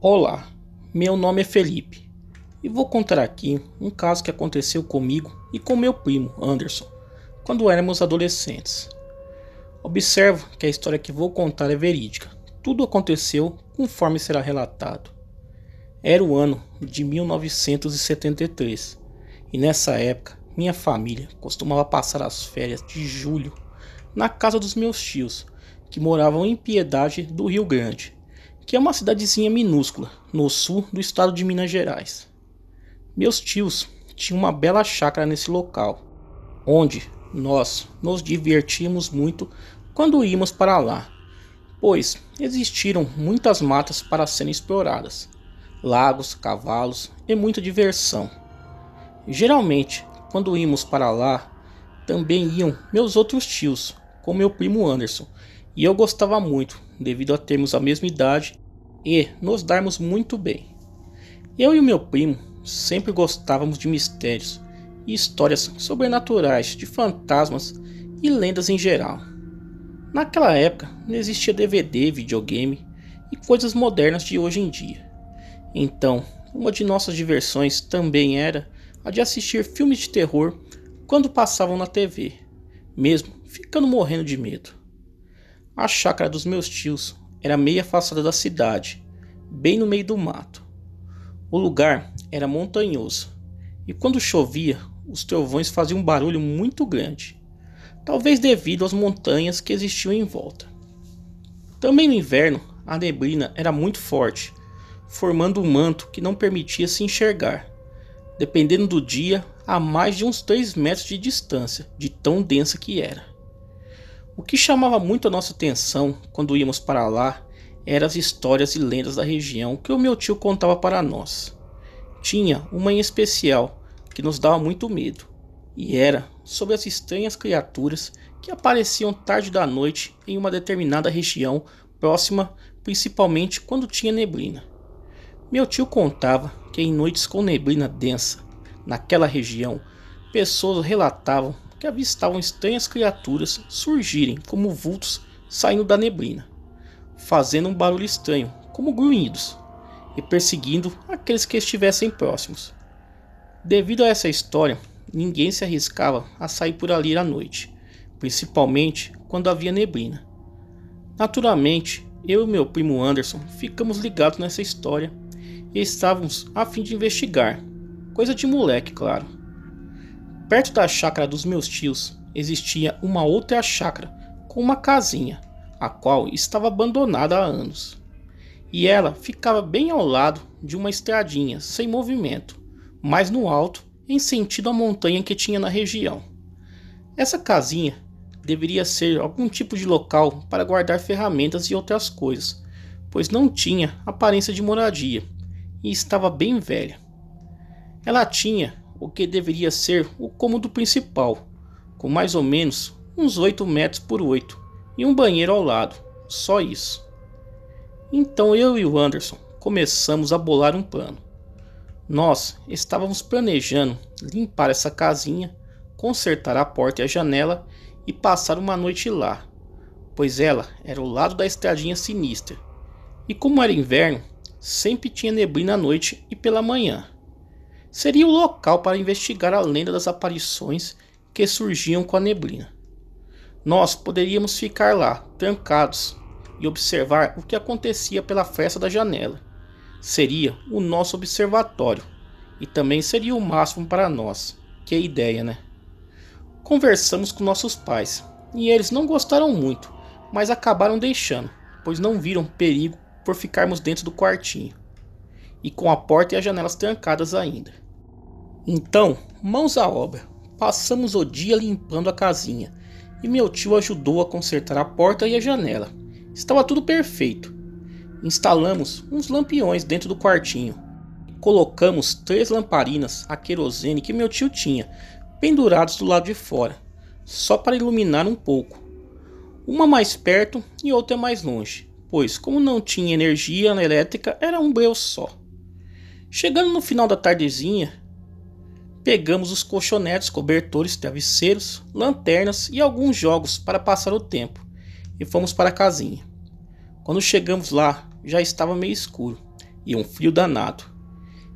Olá, meu nome é Felipe e vou contar aqui um caso que aconteceu comigo e com meu primo Anderson quando éramos adolescentes. Observo que a história que vou contar é verídica. Tudo aconteceu conforme será relatado. Era o ano de 1973 e nessa época, minha família costumava passar as férias de julho na casa dos meus tios, que moravam em Piedade do Rio Grande, que é uma cidadezinha minúscula no sul do estado de Minas Gerais. Meus tios tinham uma bela chácara nesse local, onde nós nos divertíamos muito quando íamos para lá, pois existiram muitas matas para serem exploradas, lagos, cavalos e muita diversão. Geralmente, quando íamos para lá, também iam meus outros tios, como meu primo Anderson, e eu gostava muito, devido a termos a mesma idade e nos darmos muito bem. Eu e o meu primo sempre gostávamos de mistérios e histórias sobrenaturais, de fantasmas e lendas em geral. Naquela época não existia DVD, videogame e coisas modernas de hoje em dia. Então, uma de nossas diversões também era a de assistir filmes de terror quando passavam na TV, mesmo ficando morrendo de medo. A chácara dos meus tios era meio afastada da cidade, bem no meio do mato. O lugar era montanhoso e quando chovia, os trovões faziam um barulho muito grande, talvez devido às montanhas que existiam em volta. Também no inverno, a neblina era muito forte, formando um manto que não permitia se enxergar dependendo do dia, a mais de uns 3 metros de distância, de tão densa que era. O que chamava muito a nossa atenção quando íamos para lá eram as histórias e lendas da região que o meu tio contava para nós. Tinha uma em especial que nos dava muito medo, e era sobre as estranhas criaturas que apareciam tarde da noite em uma determinada região próxima, principalmente quando tinha neblina. Meu tio contava que em noites com neblina densa, naquela região, pessoas relatavam que avistavam estranhas criaturas surgirem como vultos saindo da neblina, fazendo um barulho estranho, como grunhidos, e perseguindo aqueles que estivessem próximos. Devido a essa história, ninguém se arriscava a sair por ali à noite, principalmente quando havia neblina. Naturalmente, eu e meu primo Anderson ficamos ligados nessa história e estávamos a fim de investigar. Coisa de moleque, claro. Perto da chácara dos meus tios existia uma outra chácara com uma casinha, a qual estava abandonada há anos. E ela ficava bem ao lado de uma estradinha sem movimento, mas no alto, em sentido à montanha que tinha na região. Essa casinha deveria ser algum tipo de local para guardar ferramentas e outras coisas, pois não tinha aparência de moradia e estava bem velha. Ela tinha o que deveria ser o cômodo principal, com mais ou menos uns 8 metros por 8 e um banheiro ao lado, só isso. Então eu e o Anderson começamos a bolar um plano. Nós estávamos planejando limpar essa casinha, consertar a porta e a janela e passar uma noite lá, pois ela era o lado da estradinha sinistra. E como era inverno, sempre tinha neblina à noite e pela manhã. Seria o local para investigar a lenda das aparições que surgiam com a neblina. Nós poderíamos ficar lá, trancados, e observar o que acontecia pela festa da janela. Seria o nosso observatório e também seria o máximo para nós. Que é ideia, né? Conversamos com nossos pais e eles não gostaram muito, mas acabaram deixando, pois não viram perigo por ficarmos dentro do quartinho, e com a porta e as janelas trancadas ainda. Então, mãos à obra, passamos o dia limpando a casinha, e meu tio ajudou a consertar a porta e a janela. Estava tudo perfeito. Instalamos uns lampiões dentro do quartinho. Colocamos três lamparinas a querosene que meu tio tinha, pendurados do lado de fora, só para iluminar um pouco. Uma mais perto e outra mais longe pois, como não tinha energia elétrica, era um breu só. Chegando no final da tardezinha, pegamos os colchonetes, cobertores, travesseiros, lanternas e alguns jogos para passar o tempo e fomos para a casinha. Quando chegamos lá, já estava meio escuro e um frio danado.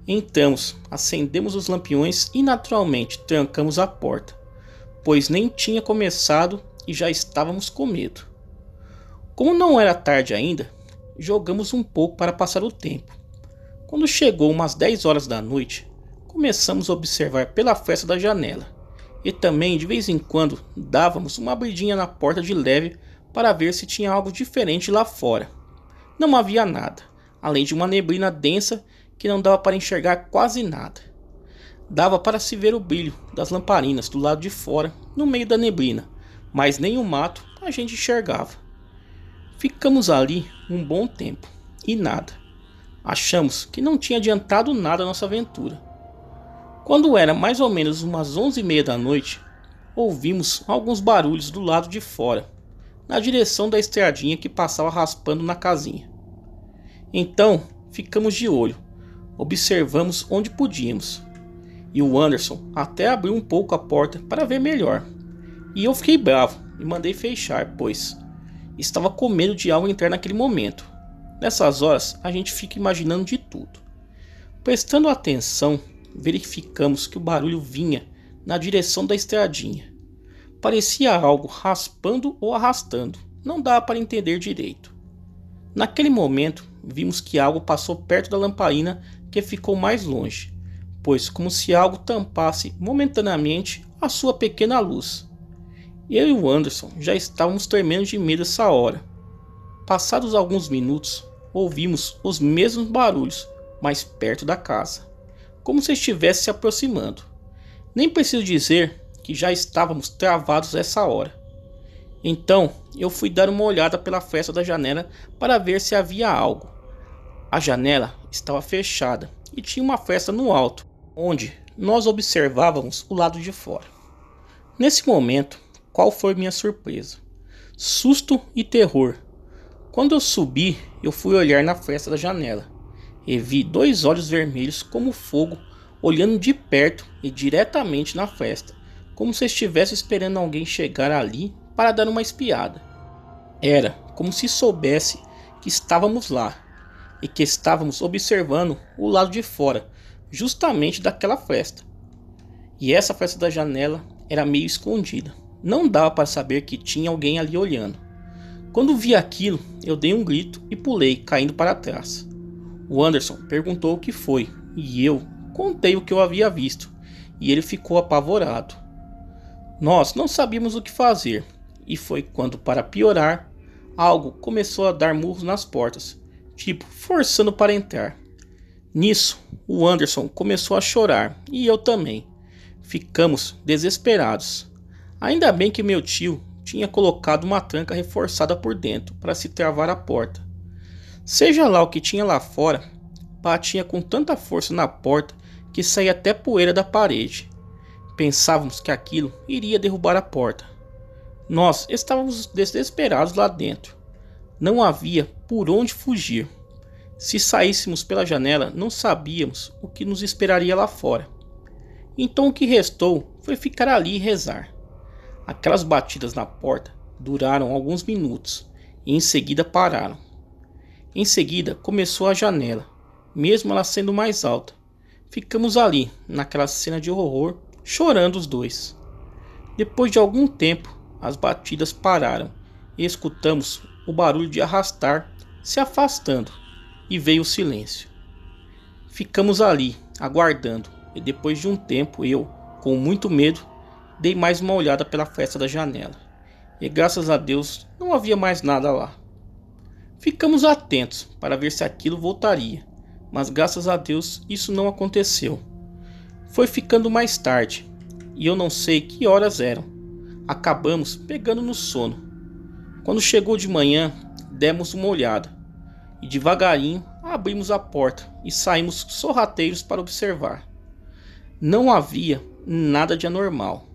Entramos, acendemos os lampiões e naturalmente trancamos a porta, pois nem tinha começado e já estávamos com medo. Como não era tarde ainda, jogamos um pouco para passar o tempo. Quando chegou umas 10 horas da noite, começamos a observar pela festa da janela e também de vez em quando dávamos uma abridinha na porta de leve para ver se tinha algo diferente lá fora. Não havia nada, além de uma neblina densa que não dava para enxergar quase nada. Dava para se ver o brilho das lamparinas do lado de fora, no meio da neblina, mas nem o mato a gente enxergava. Ficamos ali um bom tempo e nada. Achamos que não tinha adiantado nada a nossa aventura. Quando era mais ou menos umas onze e meia da noite, ouvimos alguns barulhos do lado de fora, na direção da estradinha que passava raspando na casinha. Então ficamos de olho, observamos onde podíamos. E o Anderson até abriu um pouco a porta para ver melhor. E eu fiquei bravo e mandei fechar, pois estava com medo de algo entrar naquele momento. Nessas horas, a gente fica imaginando de tudo. Prestando atenção, verificamos que o barulho vinha na direção da estradinha. Parecia algo raspando ou arrastando, não dá para entender direito. Naquele momento, vimos que algo passou perto da lamparina que ficou mais longe, pois como se algo tampasse momentaneamente a sua pequena luz. Eu e o Anderson já estávamos tremendo de medo essa hora. Passados alguns minutos, ouvimos os mesmos barulhos, mas perto da casa, como se estivesse se aproximando. Nem preciso dizer que já estávamos travados essa hora. Então eu fui dar uma olhada pela festa da janela para ver se havia algo. A janela estava fechada e tinha uma festa no alto, onde nós observávamos o lado de fora. Nesse momento, qual foi minha surpresa? Susto e terror. Quando eu subi, eu fui olhar na fresta da janela e vi dois olhos vermelhos como fogo olhando de perto e diretamente na fresta, como se estivesse esperando alguém chegar ali para dar uma espiada. Era como se soubesse que estávamos lá e que estávamos observando o lado de fora, justamente daquela fresta. E essa fresta da janela era meio escondida. Não dava para saber que tinha alguém ali olhando. Quando vi aquilo, eu dei um grito e pulei, caindo para trás. O Anderson perguntou o que foi, e eu contei o que eu havia visto, e ele ficou apavorado. Nós não sabíamos o que fazer, e foi quando, para piorar, algo começou a dar murros nas portas, tipo forçando para entrar. Nisso, o Anderson começou a chorar e eu também. Ficamos desesperados. Ainda bem que meu tio tinha colocado uma tranca reforçada por dentro para se travar a porta. Seja lá o que tinha lá fora, batia com tanta força na porta que saía até poeira da parede. Pensávamos que aquilo iria derrubar a porta. Nós estávamos desesperados lá dentro. Não havia por onde fugir. Se saíssemos pela janela, não sabíamos o que nos esperaria lá fora. Então o que restou foi ficar ali e rezar. Aquelas batidas na porta duraram alguns minutos e em seguida pararam. Em seguida começou a janela, mesmo ela sendo mais alta. Ficamos ali, naquela cena de horror, chorando os dois. Depois de algum tempo, as batidas pararam e escutamos o barulho de arrastar se afastando e veio o silêncio. Ficamos ali, aguardando, e depois de um tempo eu, com muito medo, dei mais uma olhada pela festa da janela. E graças a Deus não havia mais nada lá. Ficamos atentos para ver se aquilo voltaria, mas graças a Deus isso não aconteceu. Foi ficando mais tarde, e eu não sei que horas eram. Acabamos pegando no sono. Quando chegou de manhã, demos uma olhada e devagarinho abrimos a porta e saímos sorrateiros para observar. Não havia nada de anormal.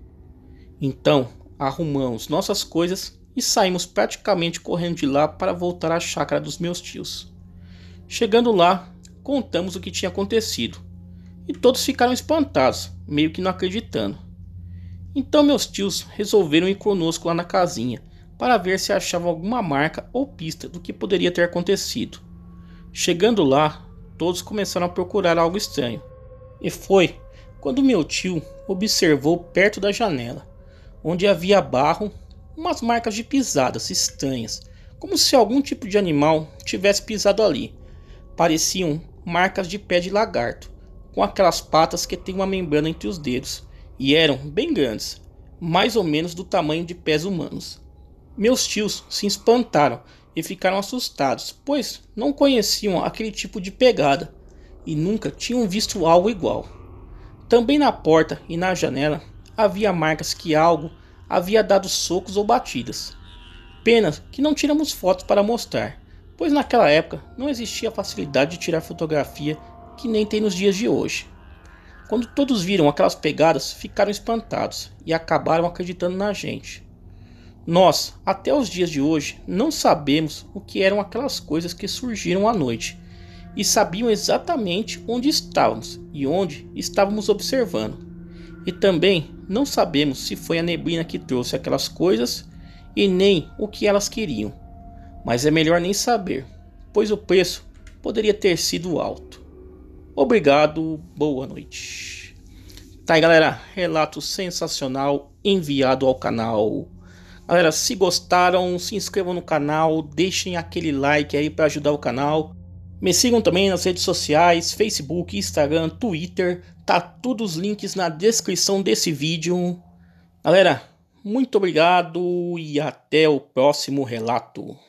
Então, arrumamos nossas coisas e saímos praticamente correndo de lá para voltar à chácara dos meus tios. Chegando lá, contamos o que tinha acontecido e todos ficaram espantados, meio que não acreditando. Então meus tios resolveram ir conosco lá na casinha para ver se achavam alguma marca ou pista do que poderia ter acontecido. Chegando lá, todos começaram a procurar algo estranho. E foi quando meu tio observou perto da janela onde havia barro, umas marcas de pisadas estranhas, como se algum tipo de animal tivesse pisado ali. Pareciam marcas de pé de lagarto, com aquelas patas que têm uma membrana entre os dedos, e eram bem grandes, mais ou menos do tamanho de pés humanos. Meus tios se espantaram e ficaram assustados, pois não conheciam aquele tipo de pegada e nunca tinham visto algo igual. Também na porta e na janela havia marcas que algo havia dado socos ou batidas. Pena que não tiramos fotos para mostrar, pois naquela época não existia a facilidade de tirar fotografia que nem tem nos dias de hoje. Quando todos viram aquelas pegadas, ficaram espantados e acabaram acreditando na gente. Nós, até os dias de hoje, não sabemos o que eram aquelas coisas que surgiram à noite e sabiam exatamente onde estávamos e onde estávamos observando. E também não sabemos se foi a neblina que trouxe aquelas coisas e nem o que elas queriam, mas é melhor nem saber, pois o preço poderia ter sido alto. Obrigado, boa noite. Tá aí, galera, relato sensacional enviado ao canal. Galera, se gostaram, se inscrevam no canal, deixem aquele like aí para ajudar o canal. Me sigam também nas redes sociais, Facebook, Instagram, Twitter, tá todos os links na descrição desse vídeo. Galera, muito obrigado e até o próximo relato.